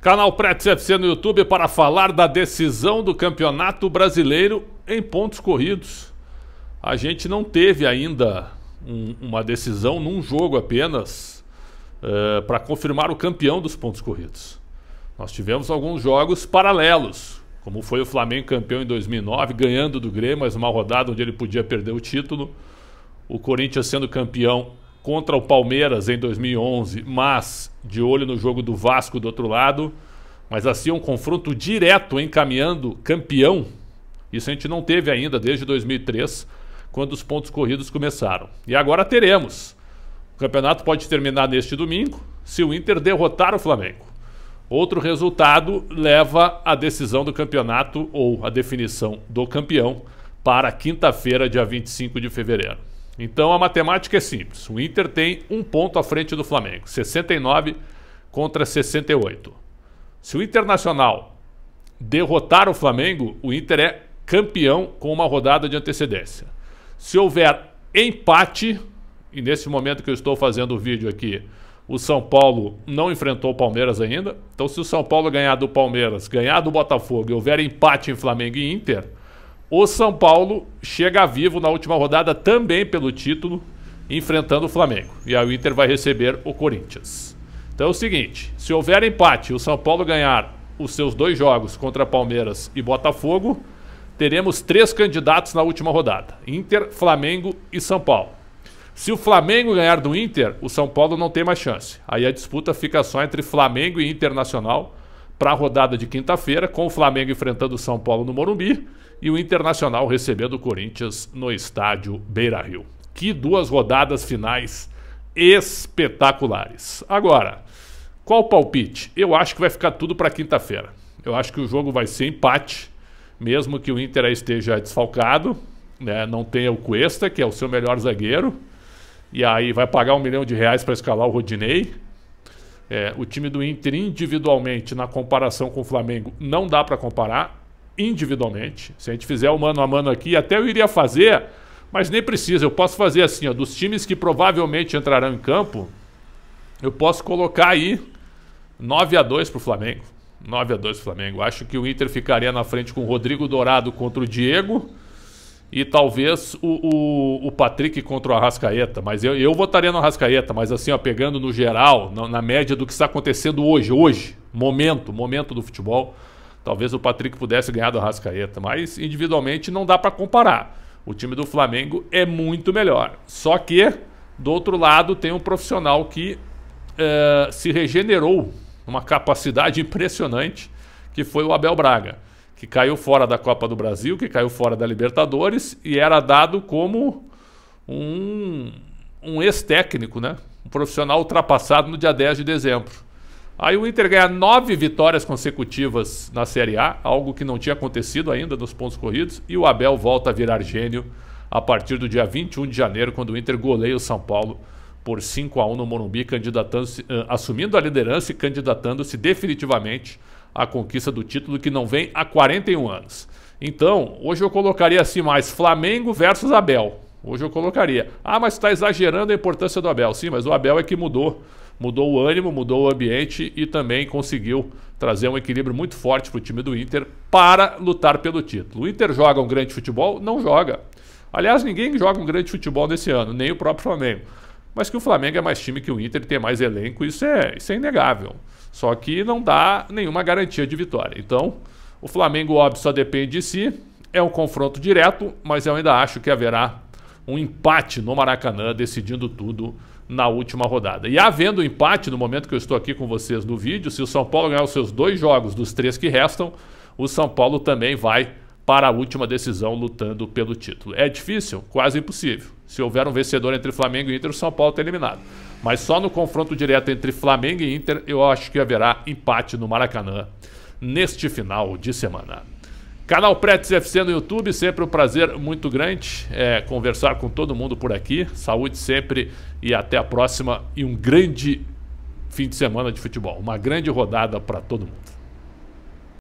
Canal Preto FC no YouTube para falar da decisão do Campeonato Brasileiro em pontos corridos. A gente não teve ainda um, uma decisão num jogo apenas uh, para confirmar o campeão dos pontos corridos. Nós tivemos alguns jogos paralelos, como foi o Flamengo campeão em 2009, ganhando do Grêmio, mas uma rodada onde ele podia perder o título. O Corinthians sendo campeão contra o Palmeiras em 2011, mas de olho no jogo do Vasco do outro lado. Mas assim, um confronto direto encaminhando campeão. Isso a gente não teve ainda desde 2003, quando os pontos corridos começaram. E agora teremos. O campeonato pode terminar neste domingo, se o Inter derrotar o Flamengo. Outro resultado leva a decisão do campeonato ou a definição do campeão para quinta-feira, dia 25 de fevereiro. Então a matemática é simples. O Inter tem um ponto à frente do Flamengo, 69 contra 68. Se o Internacional derrotar o Flamengo, o Inter é campeão com uma rodada de antecedência. Se houver empate, e nesse momento que eu estou fazendo o vídeo aqui, o São Paulo não enfrentou o Palmeiras ainda. Então, se o São Paulo ganhar do Palmeiras, ganhar do Botafogo e houver empate em Flamengo e Inter, o São Paulo chega vivo na última rodada também pelo título, enfrentando o Flamengo. E aí o Inter vai receber o Corinthians. Então é o seguinte: se houver empate e o São Paulo ganhar os seus dois jogos contra Palmeiras e Botafogo, teremos três candidatos na última rodada: Inter, Flamengo e São Paulo. Se o Flamengo ganhar do Inter, o São Paulo não tem mais chance. Aí a disputa fica só entre Flamengo e Internacional para a rodada de quinta-feira, com o Flamengo enfrentando o São Paulo no Morumbi e o Internacional recebendo o Corinthians no estádio Beira Rio. Que duas rodadas finais espetaculares. Agora, qual o palpite? Eu acho que vai ficar tudo para quinta-feira. Eu acho que o jogo vai ser empate, mesmo que o Inter esteja desfalcado, né? não tenha o Cuesta, que é o seu melhor zagueiro, e aí vai pagar um milhão de reais para escalar o Rodinei. É, o time do Inter individualmente, na comparação com o Flamengo, não dá para comparar individualmente. Se a gente fizer o mano a mano aqui, até eu iria fazer, mas nem precisa. Eu posso fazer assim, ó, dos times que provavelmente entrarão em campo, eu posso colocar aí 9 a 2 para o Flamengo. 9 a 2 pro Flamengo. Acho que o Inter ficaria na frente com o Rodrigo Dourado contra o Diego e talvez o, o, o Patrick contra o Arrascaeta. Mas eu, eu votaria no Arrascaeta, mas assim, ó, pegando no geral, na, na média do que está acontecendo hoje, hoje, momento, momento do futebol talvez o Patrick pudesse ganhar do Arrascaeta, mas individualmente não dá para comparar. O time do Flamengo é muito melhor. Só que, do outro lado, tem um profissional que eh, se regenerou uma capacidade impressionante, que foi o Abel Braga, que caiu fora da Copa do Brasil, que caiu fora da Libertadores e era dado como um, um ex-técnico, né? um profissional ultrapassado no dia 10 de dezembro. Aí o Inter ganha nove vitórias consecutivas na Série A, algo que não tinha acontecido ainda nos pontos corridos, e o Abel volta a virar gênio a partir do dia 21 de janeiro, quando o Inter goleia o São Paulo por 5 a 1 no Morumbi, assumindo a liderança e candidatando-se definitivamente à conquista do título que não vem há 41 anos. Então, hoje eu colocaria assim mais Flamengo versus Abel. Hoje eu colocaria. Ah, mas está exagerando a importância do Abel. Sim, mas o Abel é que mudou mudou o ânimo, mudou o ambiente e também conseguiu trazer um equilíbrio muito forte para o time do Inter para lutar pelo título. O Inter joga um grande futebol? Não joga. Aliás, ninguém joga um grande futebol nesse ano, nem o próprio Flamengo. Mas que o Flamengo é mais time que o Inter, tem mais elenco, isso é, isso é inegável. Só que não dá nenhuma garantia de vitória. Então, o Flamengo, óbvio, só depende de si. É um confronto direto, mas eu ainda acho que haverá um empate no Maracanã, decidindo tudo na última rodada. E havendo empate no momento que eu estou aqui com vocês no vídeo, se o São Paulo ganhar os seus dois jogos dos três que restam, o São Paulo também vai para a última decisão lutando pelo título. É difícil? Quase impossível. Se houver um vencedor entre Flamengo e Inter, o São Paulo está eliminado. Mas só no confronto direto entre Flamengo e Inter, eu acho que haverá empate no Maracanã neste final de semana. Canal Pretes FC no YouTube, sempre um prazer muito grande é, conversar com todo mundo por aqui. Saúde sempre e até a próxima. E um grande fim de semana de futebol. Uma grande rodada para todo mundo.